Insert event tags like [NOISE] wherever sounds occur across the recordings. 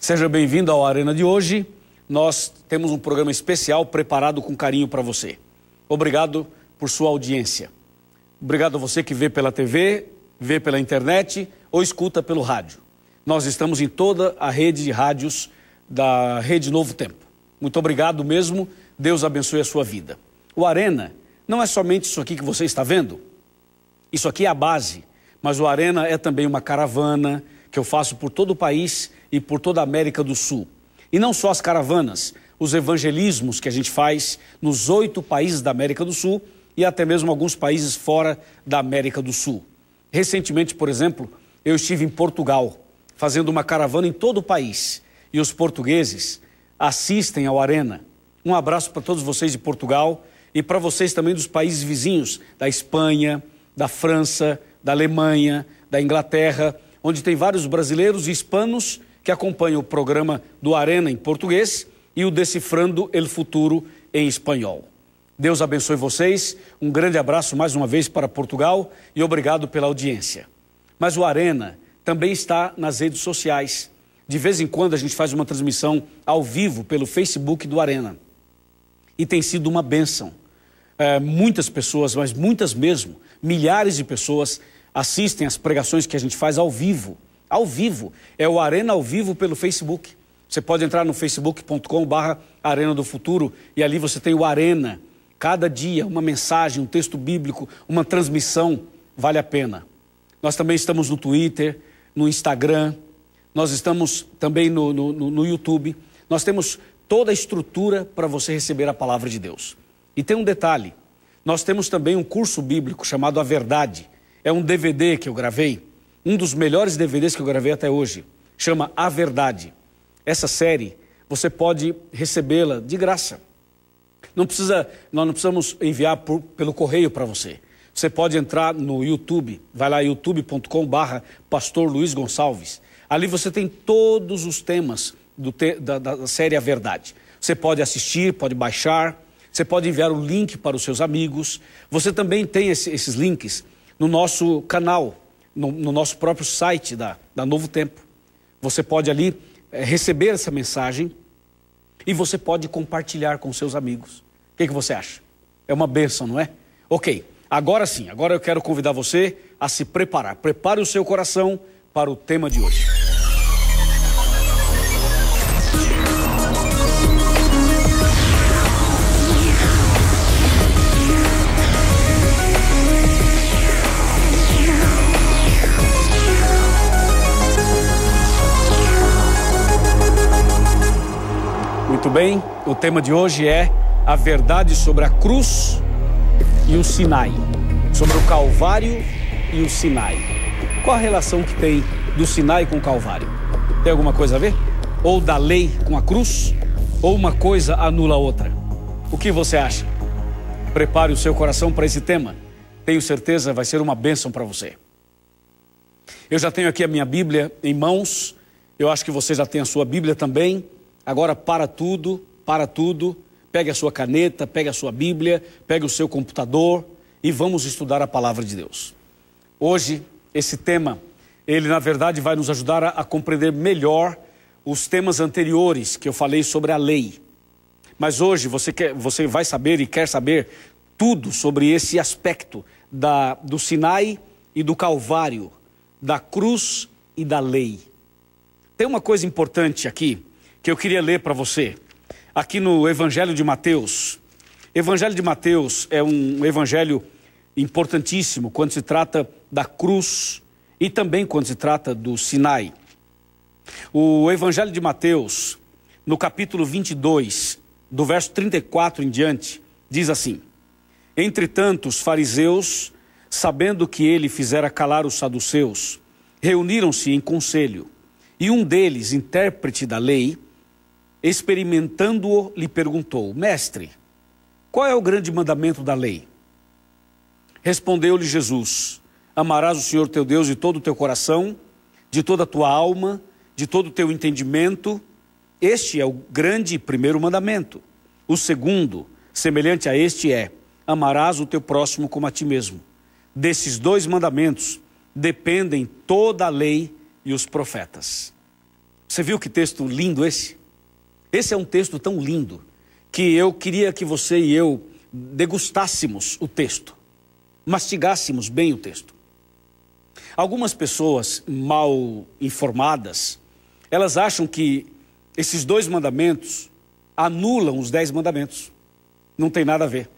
Seja bem-vindo ao Arena de hoje. Nós temos um programa especial preparado com carinho para você. Obrigado por sua audiência. Obrigado a você que vê pela TV, vê pela internet ou escuta pelo rádio. Nós estamos em toda a rede de rádios da Rede Novo Tempo. Muito obrigado mesmo. Deus abençoe a sua vida. O Arena não é somente isso aqui que você está vendo. Isso aqui é a base, mas o Arena é também uma caravana que eu faço por todo o país e por toda a América do Sul. E não só as caravanas, os evangelismos que a gente faz nos oito países da América do Sul e até mesmo alguns países fora da América do Sul. Recentemente, por exemplo, eu estive em Portugal, fazendo uma caravana em todo o país. E os portugueses assistem ao Arena. Um abraço para todos vocês de Portugal e para vocês também dos países vizinhos, da Espanha, da França, da Alemanha, da Inglaterra, onde tem vários brasileiros e hispanos que acompanha o programa do Arena em português e o Decifrando El Futuro em espanhol. Deus abençoe vocês. Um grande abraço mais uma vez para Portugal e obrigado pela audiência. Mas o Arena também está nas redes sociais. De vez em quando a gente faz uma transmissão ao vivo pelo Facebook do Arena. E tem sido uma bênção. É, muitas pessoas, mas muitas mesmo, milhares de pessoas assistem às pregações que a gente faz ao vivo ao vivo. É o Arena ao vivo pelo Facebook. Você pode entrar no facebook.com/barra Arena do Futuro e ali você tem o Arena. Cada dia, uma mensagem, um texto bíblico, uma transmissão, vale a pena. Nós também estamos no Twitter, no Instagram, nós estamos também no, no, no YouTube. Nós temos toda a estrutura para você receber a palavra de Deus. E tem um detalhe: nós temos também um curso bíblico chamado A Verdade. É um DVD que eu gravei um dos melhores DVDs que eu gravei até hoje. Chama A Verdade. Essa série você pode recebê-la de graça. Não precisa, nós não precisamos enviar por, pelo correio para você. Você pode entrar no YouTube, vai lá youtube.com/barra Pastor Luiz Gonçalves. Ali você tem todos os temas te, da, da série A Verdade. Você pode assistir, pode baixar, você pode enviar o link para os seus amigos. Você também tem esse, esses links no nosso canal no, no nosso próprio site da, da Novo Tempo. Você pode ali é, receber essa mensagem e você pode compartilhar com seus amigos. O que, que você acha? É uma bênção não é? Ok, agora sim, agora eu quero convidar você a se preparar. Prepare o seu coração para o tema de hoje. Muito bem, o tema de hoje é a verdade sobre a cruz e o Sinai, sobre o Calvário e o Sinai. Qual a relação que tem do Sinai com o Calvário? Tem alguma coisa a ver? Ou da lei com a cruz? Ou uma coisa anula a outra? O que você acha? Prepare o seu coração para esse tema. Tenho certeza vai ser uma bênção para você. Eu já tenho aqui a minha Bíblia em mãos. Eu acho que você já tem a sua Bíblia também. Agora para tudo, para tudo, pegue a sua caneta, pegue a sua Bíblia, pegue o seu computador e vamos estudar a palavra de Deus. Hoje, esse tema, ele na verdade vai nos ajudar a, a compreender melhor os temas anteriores que eu falei sobre a lei. Mas hoje você, quer, você vai saber e quer saber tudo sobre esse aspecto da, do Sinai e do Calvário, da cruz e da lei. Tem uma coisa importante aqui que eu queria ler para você, aqui no Evangelho de Mateus. Evangelho de Mateus é um evangelho importantíssimo quando se trata da cruz e também quando se trata do Sinai. O Evangelho de Mateus, no capítulo 22, do verso 34 em diante, diz assim: Entretanto, os fariseus, sabendo que ele fizera calar os saduceus, reuniram-se em conselho. E um deles, intérprete da lei, experimentando-o, lhe perguntou: Mestre, qual é o grande mandamento da lei? Respondeu-lhe Jesus: Amarás o Senhor teu Deus de todo o teu coração, de toda a tua alma, de todo o teu entendimento. Este é o grande primeiro mandamento. O segundo, semelhante a este, é: Amarás o teu próximo como a ti mesmo. Desses dois mandamentos dependem toda a lei e os profetas. Você viu que texto lindo esse? Esse é um texto tão lindo que eu queria que você e eu degustássemos o texto, mastigássemos bem o texto. Algumas pessoas mal informadas, elas acham que esses dois mandamentos anulam os dez mandamentos. Não tem nada a ver.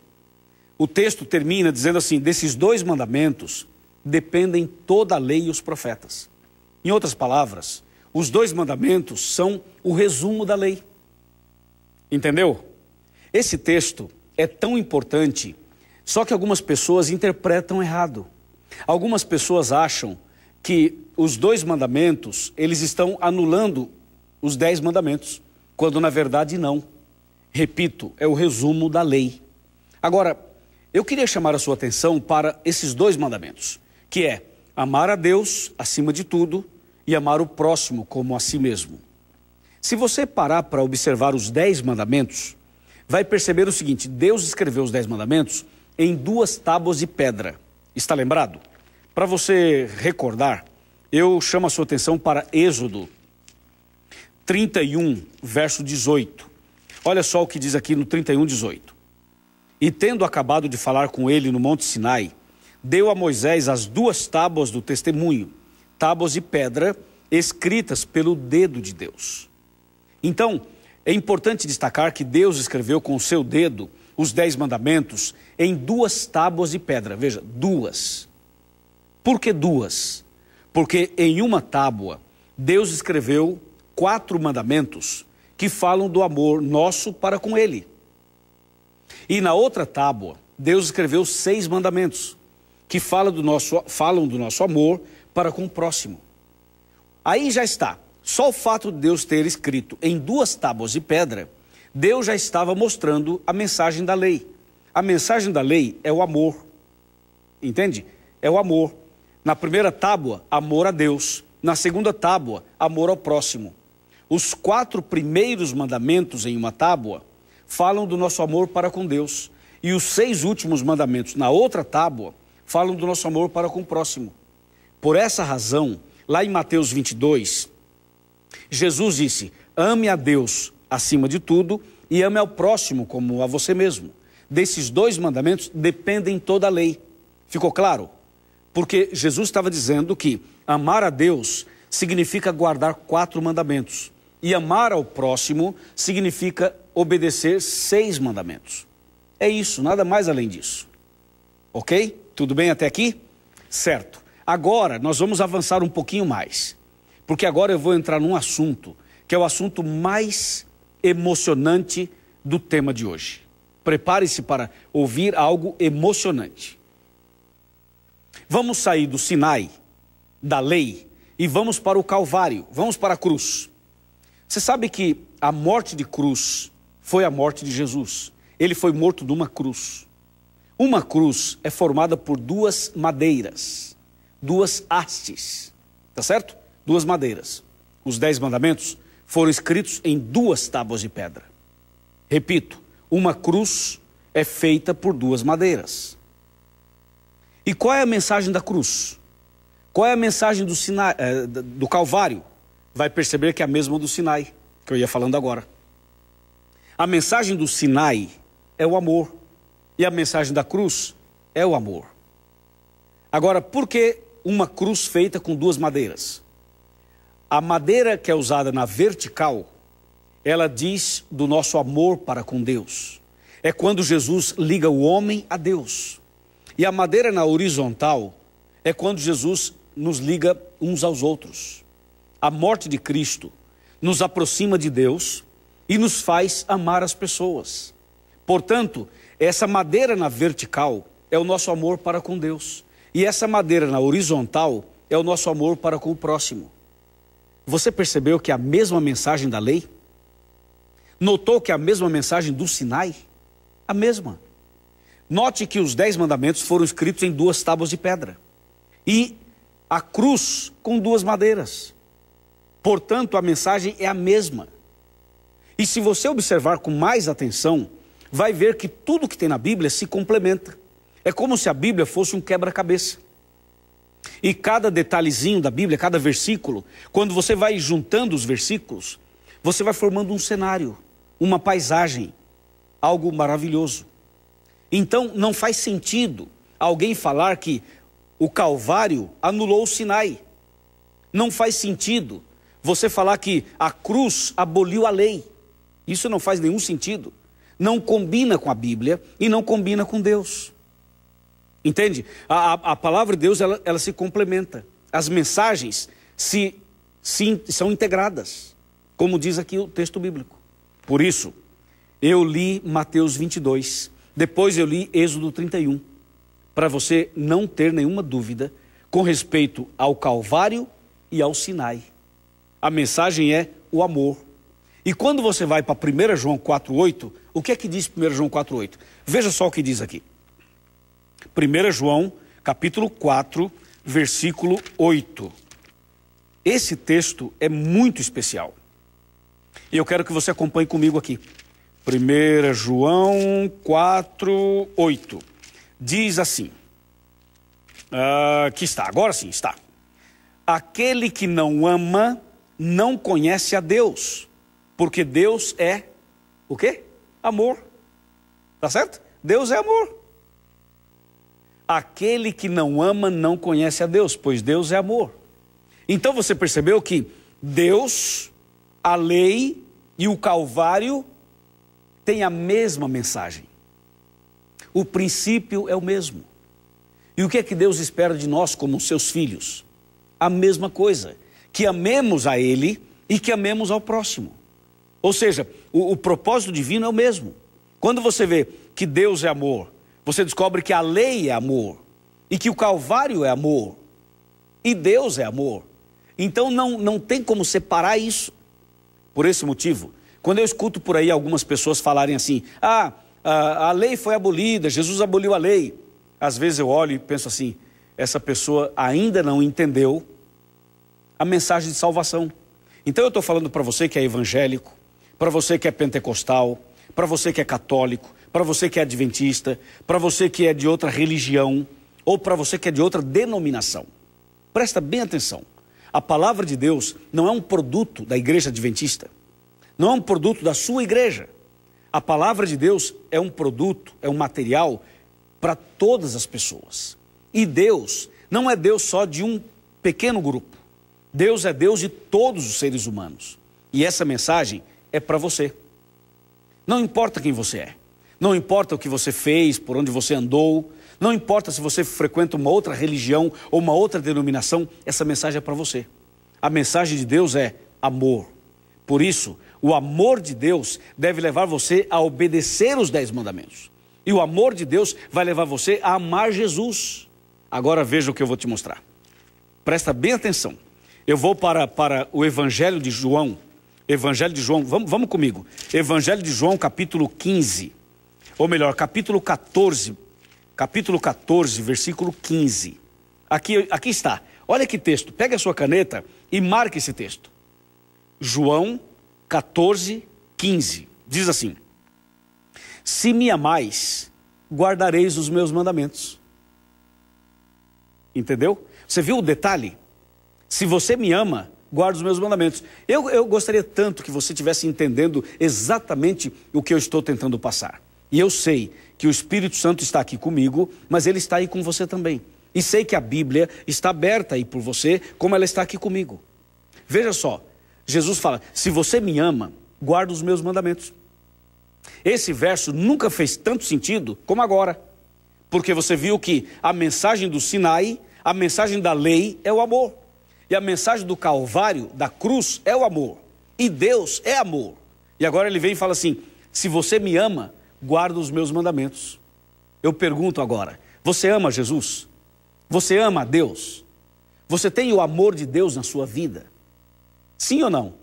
O texto termina dizendo assim: desses dois mandamentos dependem toda a lei e os profetas. Em outras palavras, os dois mandamentos são o resumo da lei. Entendeu? Esse texto é tão importante, só que algumas pessoas interpretam errado. Algumas pessoas acham que os dois mandamentos, eles estão anulando os dez mandamentos, quando na verdade não. Repito, é o resumo da lei. Agora, eu queria chamar a sua atenção para esses dois mandamentos, que é amar a Deus acima de tudo e amar o próximo como a si mesmo. Se você parar para observar os dez mandamentos, vai perceber o seguinte: Deus escreveu os dez mandamentos em duas tábuas de pedra. Está lembrado? Para você recordar, eu chamo a sua atenção para Êxodo 31, verso 18. Olha só o que diz aqui no 31, 18. E tendo acabado de falar com ele no Monte Sinai, deu a Moisés as duas tábuas do testemunho, tábuas de pedra escritas pelo dedo de Deus. Então, é importante destacar que Deus escreveu com o seu dedo os dez mandamentos em duas tábuas de pedra. Veja, duas. Por que duas? Porque em uma tábua, Deus escreveu quatro mandamentos que falam do amor nosso para com Ele. E na outra tábua, Deus escreveu seis mandamentos que falam do nosso, falam do nosso amor para com o próximo. Aí já está só o fato de Deus ter escrito em duas tábuas de pedra, Deus já estava mostrando a mensagem da lei. A mensagem da lei é o amor. Entende? É o amor. Na primeira tábua, amor a Deus. Na segunda tábua, amor ao próximo. Os quatro primeiros mandamentos em uma tábua falam do nosso amor para com Deus. E os seis últimos mandamentos na outra tábua falam do nosso amor para com o próximo. Por essa razão, lá em Mateus 22, Jesus disse: ame a Deus acima de tudo e ame ao próximo como a você mesmo. Desses dois mandamentos dependem toda a lei. Ficou claro? Porque Jesus estava dizendo que amar a Deus significa guardar quatro mandamentos, e amar ao próximo significa obedecer seis mandamentos. É isso, nada mais além disso. Ok? Tudo bem até aqui? Certo. Agora nós vamos avançar um pouquinho mais porque agora eu vou entrar num assunto que é o assunto mais emocionante do tema de hoje. Prepare-se para ouvir algo emocionante. Vamos sair do Sinai, da lei, e vamos para o Calvário, vamos para a cruz. Você sabe que a morte de cruz foi a morte de Jesus. Ele foi morto numa cruz. Uma cruz é formada por duas madeiras, duas hastes, tá certo? duas madeiras. Os dez mandamentos foram escritos em duas tábuas de pedra. Repito, uma cruz é feita por duas madeiras. E qual é a mensagem da cruz? Qual é a mensagem do, Sinai, eh, do Calvário? Vai perceber que é a mesma do Sinai, que eu ia falando agora. A mensagem do Sinai é o amor. E a mensagem da cruz é o amor. Agora, por que uma cruz feita com duas madeiras? A madeira que é usada na vertical, ela diz do nosso amor para com Deus. É quando Jesus liga o homem a Deus. E a madeira na horizontal é quando Jesus nos liga uns aos outros. A morte de Cristo nos aproxima de Deus e nos faz amar as pessoas. Portanto, essa madeira na vertical é o nosso amor para com Deus. E essa madeira na horizontal é o nosso amor para com o próximo. Você percebeu que a mesma mensagem da lei? Notou que a mesma mensagem do Sinai? A mesma. Note que os dez mandamentos foram escritos em duas tábuas de pedra e a cruz com duas madeiras. Portanto, a mensagem é a mesma. E se você observar com mais atenção, vai ver que tudo que tem na Bíblia se complementa. É como se a Bíblia fosse um quebra-cabeça. E cada detalhezinho da Bíblia, cada versículo, quando você vai juntando os versículos, você vai formando um cenário, uma paisagem, algo maravilhoso. Então não faz sentido alguém falar que o Calvário anulou o Sinai. Não faz sentido você falar que a cruz aboliu a lei. Isso não faz nenhum sentido. Não combina com a Bíblia e não combina com Deus. Entende? A, a, a palavra de Deus ela, ela, se complementa. As mensagens se, se, são integradas, como diz aqui o texto bíblico. Por isso, eu li Mateus 22, depois eu li Êxodo 31, para você não ter nenhuma dúvida com respeito ao Calvário e ao Sinai. A mensagem é o amor. E quando você vai para 1 João 4,8, o que é que diz 1 João 4,8? Veja só o que diz aqui. 1 João, capítulo 4, versículo 8. Esse texto é muito especial. E eu quero que você acompanhe comigo aqui. 1 João 4, 8. Diz assim: uh, ah, que está, agora sim está. Aquele que não ama não conhece a Deus, porque Deus é o quê? Amor. Tá certo? Deus é amor. Aquele que não ama não conhece a Deus, pois Deus é amor. Então você percebeu que Deus, a lei e o Calvário têm a mesma mensagem. O princípio é o mesmo. E o que é que Deus espera de nós como seus filhos? A mesma coisa. Que amemos a Ele e que amemos ao próximo. Ou seja, o, o propósito divino é o mesmo. Quando você vê que Deus é amor, você descobre que a lei é amor e que o Calvário é amor e Deus é amor. Então não, não tem como separar isso. Por esse motivo, quando eu escuto por aí algumas pessoas falarem assim: ah, a, a lei foi abolida, Jesus aboliu a lei. Às vezes eu olho e penso assim: essa pessoa ainda não entendeu a mensagem de salvação. Então eu estou falando para você que é evangélico, para você que é pentecostal, para você que é católico, para você que é adventista, para você que é de outra religião ou para você que é de outra denominação. Presta bem atenção. A palavra de Deus não é um produto da igreja adventista, não é um produto da sua igreja. A palavra de Deus é um produto, é um material para todas as pessoas. E Deus não é Deus só de um pequeno grupo. Deus é Deus de todos os seres humanos. E essa mensagem é para você. Não importa quem você é. Não importa o que você fez, por onde você andou, não importa se você frequenta uma outra religião ou uma outra denominação, essa mensagem é para você. A mensagem de Deus é amor. Por isso, o amor de Deus deve levar você a obedecer os dez mandamentos. E o amor de Deus vai levar você a amar Jesus. Agora veja o que eu vou te mostrar. Presta bem atenção. Eu vou para, para o Evangelho de João. Evangelho de João, vamos, vamos comigo. Evangelho de João, capítulo 15 ou melhor, capítulo 14, capítulo 14, versículo 15. Aqui, aqui está. Olha que texto. Pega a sua caneta e marque esse texto. João 14, 15. Diz assim: Se me amais, guardareis os meus mandamentos. Entendeu? Você viu o detalhe? Se você me ama, guarda os meus mandamentos. Eu, eu gostaria tanto que você estivesse entendendo exatamente o que eu estou tentando passar. E eu sei que o Espírito Santo está aqui comigo, mas ele está aí com você também. E sei que a Bíblia está aberta aí por você, como ela está aqui comigo. Veja só, Jesus fala: se você me ama, guarda os meus mandamentos. Esse verso nunca fez tanto sentido como agora, porque você viu que a mensagem do Sinai, a mensagem da lei é o amor, e a mensagem do Calvário, da cruz, é o amor, e Deus é amor. E agora ele vem e fala assim: se você me ama, guarda os meus mandamentos. Eu pergunto agora: você ama Jesus? Você ama Deus? Você tem o amor de Deus na sua vida? Sim ou não?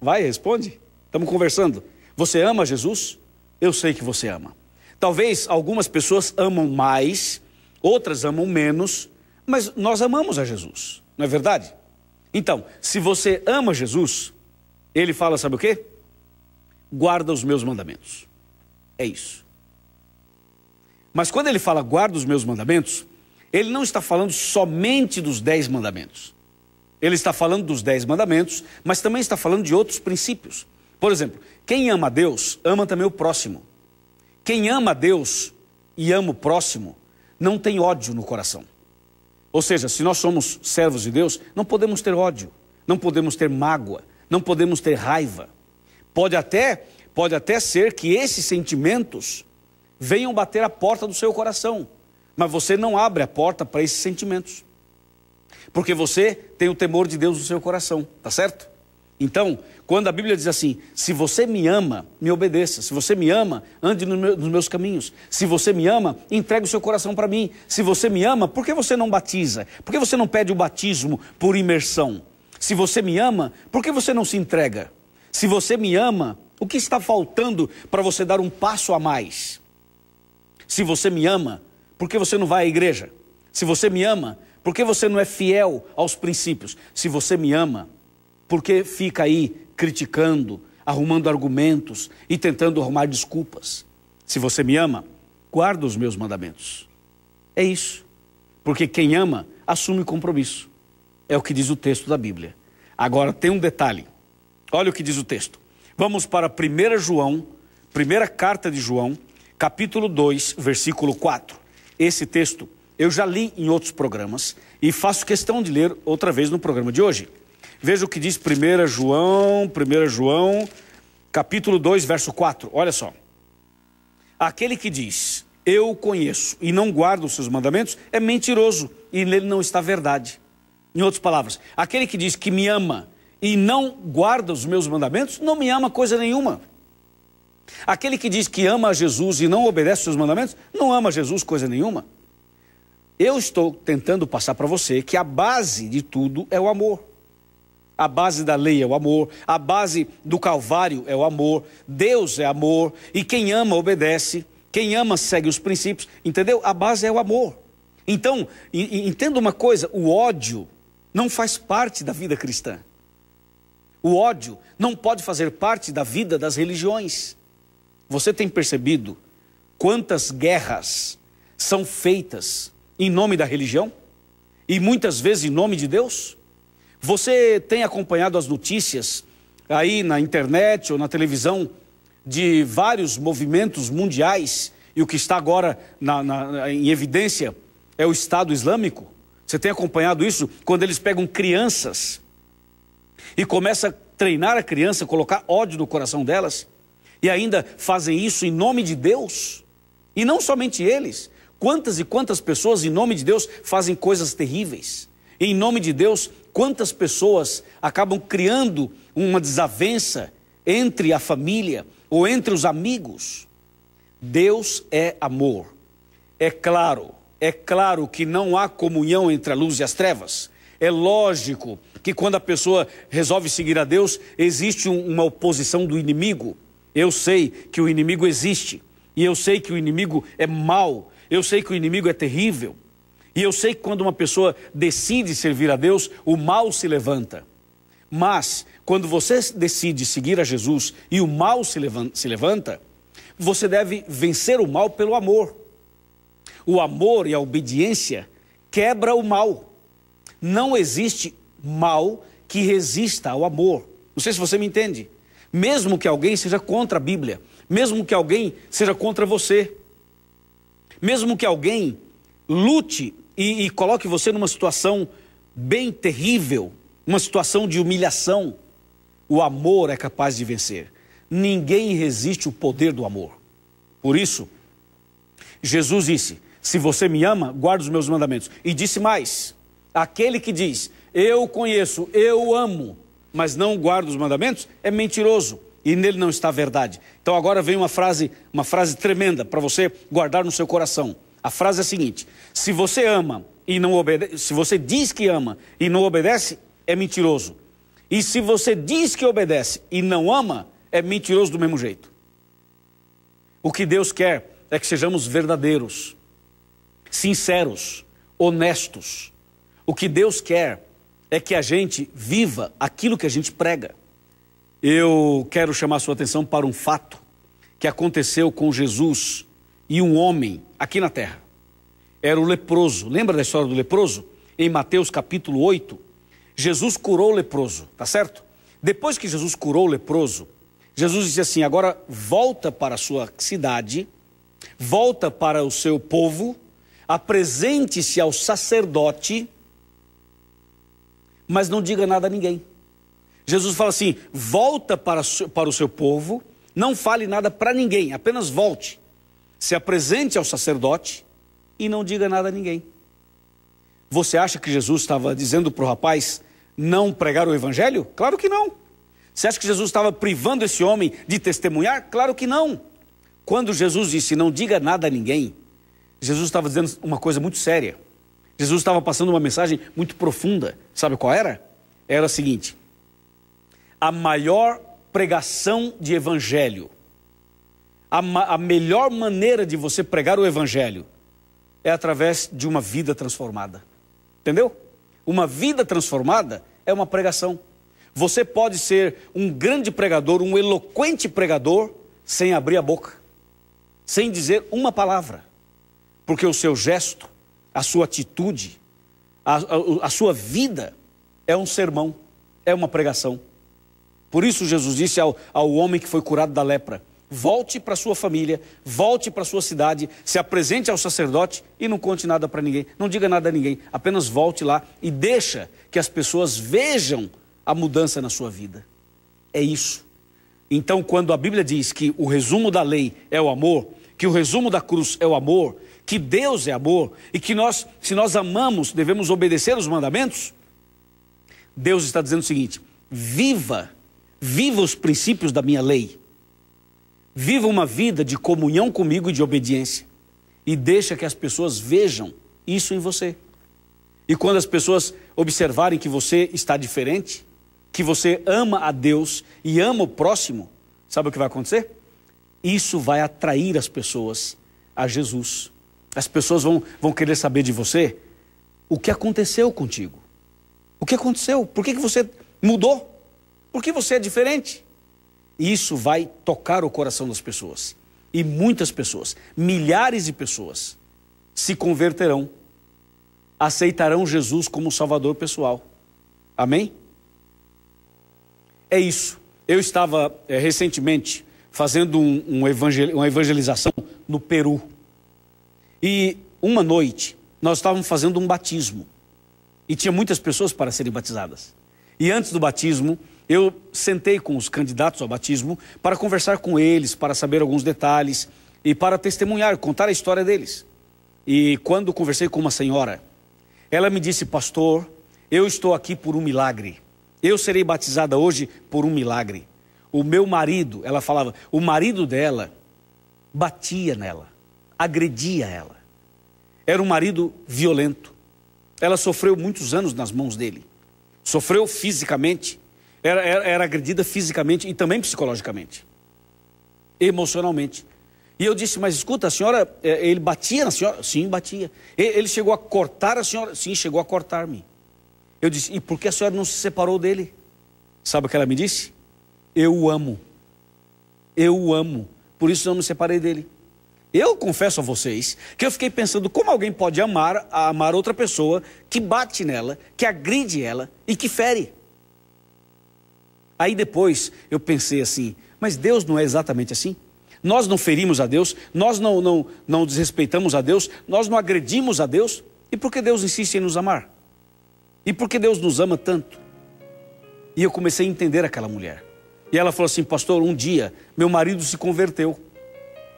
Vai, responde. Estamos conversando. Você ama Jesus? Eu sei que você ama. Talvez algumas pessoas amam mais, outras amam menos, mas nós amamos a Jesus, não é verdade? Então, se você ama Jesus, ele fala, sabe o quê? Guarda os meus mandamentos. É isso. Mas quando ele fala guarda os meus mandamentos, ele não está falando somente dos dez mandamentos. Ele está falando dos dez mandamentos, mas também está falando de outros princípios. Por exemplo, quem ama a Deus, ama também o próximo. Quem ama a Deus e ama o próximo, não tem ódio no coração. Ou seja, se nós somos servos de Deus, não podemos ter ódio, não podemos ter mágoa, não podemos ter raiva. Pode até Pode até ser que esses sentimentos venham bater a porta do seu coração, mas você não abre a porta para esses sentimentos. Porque você tem o temor de Deus no seu coração, tá certo? Então, quando a Bíblia diz assim: se você me ama, me obedeça. Se você me ama, ande nos meus caminhos. Se você me ama, entregue o seu coração para mim. Se você me ama, por que você não batiza? Por que você não pede o batismo por imersão? Se você me ama, por que você não se entrega? Se você me ama, o que está faltando para você dar um passo a mais? Se você me ama, por que você não vai à igreja? Se você me ama, por que você não é fiel aos princípios? Se você me ama, por que fica aí criticando, arrumando argumentos e tentando arrumar desculpas? Se você me ama, guarda os meus mandamentos. É isso. Porque quem ama assume compromisso. É o que diz o texto da Bíblia. Agora tem um detalhe. Olha o que diz o texto. Vamos para 1 João, primeira carta de João, capítulo 2, versículo 4. Esse texto eu já li em outros programas e faço questão de ler outra vez no programa de hoje. Veja o que diz 1 João, 1 João, capítulo 2, verso 4. Olha só. Aquele que diz, eu o conheço e não guardo os seus mandamentos, é mentiroso e nele não está a verdade. Em outras palavras, aquele que diz que me ama e não guarda os meus mandamentos, não me ama coisa nenhuma. Aquele que diz que ama a Jesus e não obedece os seus mandamentos, não ama Jesus coisa nenhuma. Eu estou tentando passar para você que a base de tudo é o amor. A base da lei é o amor, a base do Calvário é o amor, Deus é amor, e quem ama obedece, quem ama segue os princípios, entendeu? A base é o amor. Então, entenda uma coisa: o ódio não faz parte da vida cristã. O ódio não pode fazer parte da vida das religiões. Você tem percebido quantas guerras são feitas em nome da religião? E muitas vezes em nome de Deus? Você tem acompanhado as notícias aí na internet ou na televisão de vários movimentos mundiais e o que está agora na, na, em evidência é o Estado Islâmico? Você tem acompanhado isso quando eles pegam crianças e começa a treinar a criança, colocar ódio no coração delas, e ainda fazem isso em nome de Deus, e não somente eles, quantas e quantas pessoas em nome de Deus fazem coisas terríveis, e em nome de Deus, quantas pessoas acabam criando uma desavença entre a família ou entre os amigos. Deus é amor. É claro, é claro que não há comunhão entre a luz e as trevas. É lógico que quando a pessoa resolve seguir a Deus, existe uma oposição do inimigo. Eu sei que o inimigo existe, e eu sei que o inimigo é mau, eu sei que o inimigo é terrível, e eu sei que quando uma pessoa decide servir a Deus, o mal se levanta. Mas, quando você decide seguir a Jesus e o mal se levanta, você deve vencer o mal pelo amor. O amor e a obediência quebra o mal. Não existe mal que resista ao amor. Não sei se você me entende. Mesmo que alguém seja contra a Bíblia, mesmo que alguém seja contra você, mesmo que alguém lute e, e coloque você numa situação bem terrível, uma situação de humilhação, o amor é capaz de vencer. Ninguém resiste o poder do amor. Por isso, Jesus disse: Se você me ama, guarda os meus mandamentos. E disse mais: Aquele que diz, eu conheço, eu amo, mas não guardo os mandamentos, é mentiroso e nele não está a verdade. Então agora vem uma frase, uma frase tremenda para você guardar no seu coração. A frase é a seguinte: se você ama e não obedece, se você diz que ama e não obedece, é mentiroso. E se você diz que obedece e não ama, é mentiroso do mesmo jeito. O que Deus quer é que sejamos verdadeiros, sinceros, honestos. O que Deus quer é que a gente viva aquilo que a gente prega. Eu quero chamar sua atenção para um fato que aconteceu com Jesus e um homem aqui na terra. Era o leproso. Lembra da história do leproso? Em Mateus capítulo 8, Jesus curou o leproso, tá certo? Depois que Jesus curou o leproso, Jesus disse assim: agora volta para a sua cidade, volta para o seu povo, apresente-se ao sacerdote mas não diga nada a ninguém. Jesus fala assim: volta para, para o seu povo, não fale nada para ninguém, apenas volte. Se apresente ao sacerdote e não diga nada a ninguém. Você acha que Jesus estava dizendo para o rapaz não pregar o evangelho? Claro que não. Você acha que Jesus estava privando esse homem de testemunhar? Claro que não. Quando Jesus disse não diga nada a ninguém, Jesus estava dizendo uma coisa muito séria. Jesus estava passando uma mensagem muito profunda. Sabe qual era? Era a seguinte: a maior pregação de evangelho, a, a melhor maneira de você pregar o evangelho é através de uma vida transformada. Entendeu? Uma vida transformada é uma pregação. Você pode ser um grande pregador, um eloquente pregador, sem abrir a boca, sem dizer uma palavra, porque o seu gesto, a sua atitude, a, a, a sua vida é um sermão, é uma pregação. Por isso Jesus disse ao, ao homem que foi curado da lepra: volte para sua família, volte para sua cidade, se apresente ao sacerdote e não conte nada para ninguém, não diga nada a ninguém, apenas volte lá e deixa que as pessoas vejam a mudança na sua vida. É isso. Então, quando a Bíblia diz que o resumo da lei é o amor, que o resumo da cruz é o amor, que Deus é amor e que nós, se nós amamos, devemos obedecer os mandamentos? Deus está dizendo o seguinte: viva, viva os princípios da minha lei. Viva uma vida de comunhão comigo e de obediência. E deixa que as pessoas vejam isso em você. E quando as pessoas observarem que você está diferente, que você ama a Deus e ama o próximo, sabe o que vai acontecer? Isso vai atrair as pessoas a Jesus. As pessoas vão, vão querer saber de você o que aconteceu contigo. O que aconteceu? Por que, que você mudou? Por que você é diferente? Isso vai tocar o coração das pessoas. E muitas pessoas, milhares de pessoas, se converterão, aceitarão Jesus como Salvador pessoal. Amém? É isso. Eu estava é, recentemente fazendo um, um evangel, uma evangelização no Peru. E uma noite, nós estávamos fazendo um batismo. E tinha muitas pessoas para serem batizadas. E antes do batismo, eu sentei com os candidatos ao batismo para conversar com eles, para saber alguns detalhes e para testemunhar, contar a história deles. E quando conversei com uma senhora, ela me disse: Pastor, eu estou aqui por um milagre. Eu serei batizada hoje por um milagre. O meu marido, ela falava, o marido dela batia nela, agredia ela. Era um marido violento. Ela sofreu muitos anos nas mãos dele. Sofreu fisicamente, era, era, era agredida fisicamente e também psicologicamente, emocionalmente. E eu disse, mas escuta, a senhora, eh, ele batia na senhora? Sim, batia. Ele chegou a cortar a senhora? Sim, chegou a cortar-me. Eu disse, e por que a senhora não se separou dele? Sabe o que ela me disse? Eu o amo. Eu o amo. Por isso eu me separei dele. Eu confesso a vocês que eu fiquei pensando como alguém pode amar amar outra pessoa que bate nela, que agride ela e que fere. Aí depois eu pensei assim, mas Deus não é exatamente assim? Nós não ferimos a Deus, nós não, não, não desrespeitamos a Deus, nós não agredimos a Deus. E por que Deus insiste em nos amar? E por que Deus nos ama tanto? E eu comecei a entender aquela mulher. E ela falou assim: Pastor, um dia meu marido se converteu.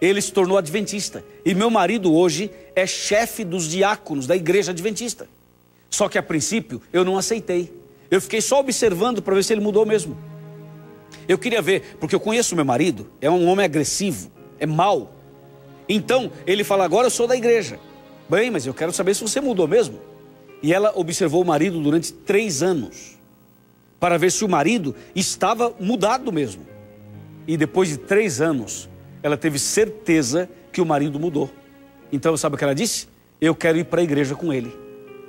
Ele se tornou adventista. E meu marido hoje é chefe dos diáconos da igreja adventista. Só que a princípio eu não aceitei. Eu fiquei só observando para ver se ele mudou mesmo. Eu queria ver, porque eu conheço meu marido, é um homem agressivo, é mau. Então ele fala: Agora eu sou da igreja. Bem, mas eu quero saber se você mudou mesmo. E ela observou o marido durante três anos para ver se o marido estava mudado mesmo. E depois de três anos, ela teve certeza que o marido mudou. Então, sabe o que ela disse? Eu quero ir para a igreja com ele.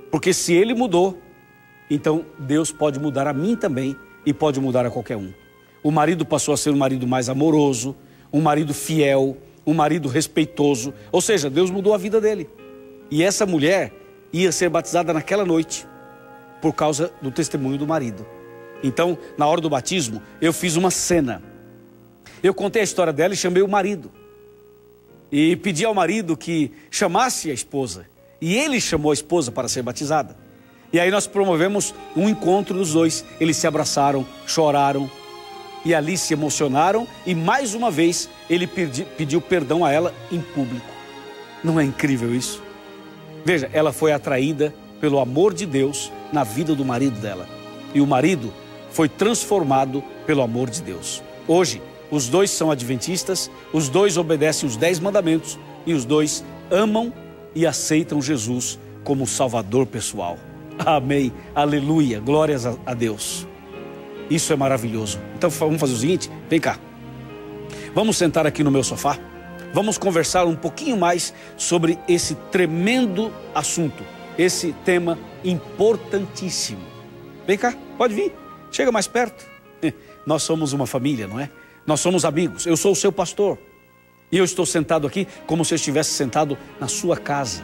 Porque se ele mudou, então Deus pode mudar a mim também e pode mudar a qualquer um. O marido passou a ser um marido mais amoroso, um marido fiel, um marido respeitoso. Ou seja, Deus mudou a vida dele. E essa mulher ia ser batizada naquela noite por causa do testemunho do marido. Então, na hora do batismo, eu fiz uma cena. Eu contei a história dela e chamei o marido. E pedi ao marido que chamasse a esposa. E ele chamou a esposa para ser batizada. E aí nós promovemos um encontro dos dois. Eles se abraçaram, choraram e ali se emocionaram. E mais uma vez ele pedi, pediu perdão a ela em público. Não é incrível isso? Veja, ela foi atraída pelo amor de Deus na vida do marido dela. E o marido foi transformado pelo amor de Deus. Hoje, os dois são adventistas, os dois obedecem os dez mandamentos e os dois amam e aceitam Jesus como Salvador pessoal. Amém, aleluia, glórias a Deus. Isso é maravilhoso. Então vamos fazer o seguinte: vem cá, vamos sentar aqui no meu sofá, vamos conversar um pouquinho mais sobre esse tremendo assunto, esse tema importantíssimo. Vem cá, pode vir. Chega mais perto. [LAUGHS] Nós somos uma família, não é? Nós somos amigos. Eu sou o seu pastor. E eu estou sentado aqui como se eu estivesse sentado na sua casa.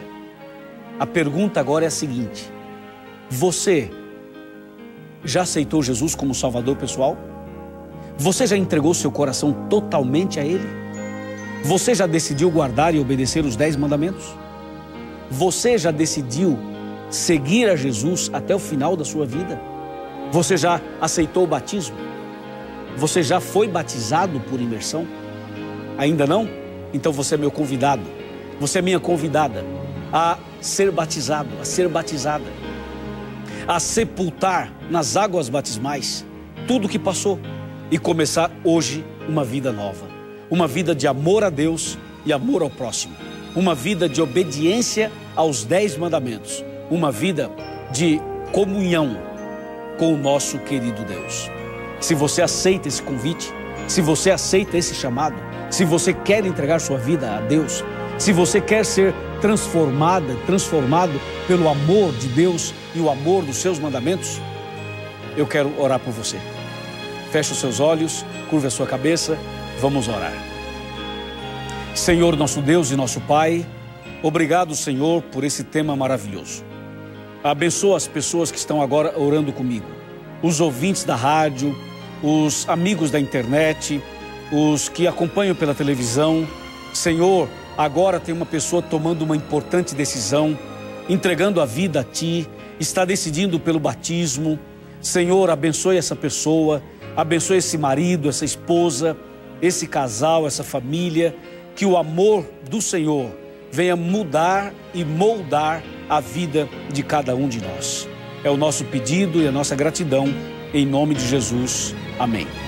A pergunta agora é a seguinte: Você já aceitou Jesus como Salvador pessoal? Você já entregou seu coração totalmente a Ele? Você já decidiu guardar e obedecer os dez mandamentos? Você já decidiu seguir a Jesus até o final da sua vida? Você já aceitou o batismo? Você já foi batizado por imersão? Ainda não? Então você é meu convidado. Você é minha convidada a ser batizado, a ser batizada, a sepultar nas águas batismais tudo o que passou e começar hoje uma vida nova, uma vida de amor a Deus e amor ao próximo, uma vida de obediência aos dez mandamentos, uma vida de comunhão com o nosso querido Deus. Se você aceita esse convite, se você aceita esse chamado, se você quer entregar sua vida a Deus, se você quer ser transformada, transformado pelo amor de Deus e o amor dos seus mandamentos, eu quero orar por você. Feche os seus olhos, curva a sua cabeça, vamos orar. Senhor, nosso Deus e nosso Pai, obrigado, Senhor, por esse tema maravilhoso. Abençoa as pessoas que estão agora orando comigo. Os ouvintes da rádio, os amigos da internet, os que acompanham pela televisão. Senhor, agora tem uma pessoa tomando uma importante decisão, entregando a vida a Ti, está decidindo pelo batismo. Senhor, abençoe essa pessoa, abençoe esse marido, essa esposa, esse casal, essa família, que o amor do Senhor venha mudar e moldar a vida de cada um de nós. É o nosso pedido e a nossa gratidão. Em nome de Jesus. Amém.